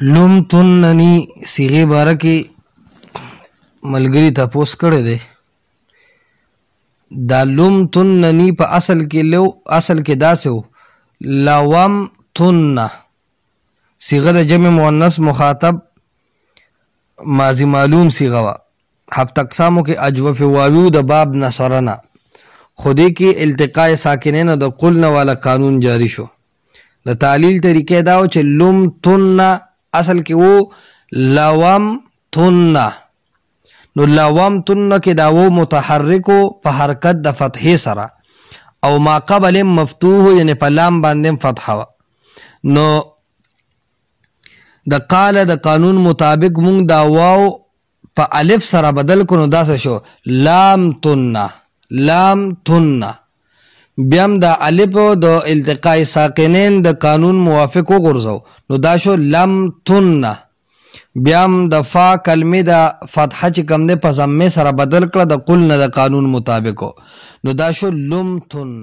لومتننی سیغې باره کې ملګري تپوس کړی دی دا لومتننی په اصل کې لو اصل کې داسې و لومتن سیغه د جمع مؤنث مخاطب ماضی معلوم سیغه وه هفت اقسامو کې اجوف واویو د باب نصرنا خودی کې التقاء ساکنین د قلنا والا قانون جاری شو د تعلیل طریقې داو چې لومتن اصل کې وو لوم تن نو لوم تن کې دا وو متحرکو په حرکت د فتحې سره او ما قبل مفتوح یعنی په لام باندې فتحه نو د قال د قانون مطابق مونږ دا واو په الف سره بدل کړو دا څه شو لام تن لام تن بیم د الف د التقاء ساکنین د قانون موافق وګرځو نو دا شو لم تن بیم د فا کلمې د فتحه چې کم ده په زمې سره بدل کړه د قل نه د قانون مطابقو نو دا شو لم تن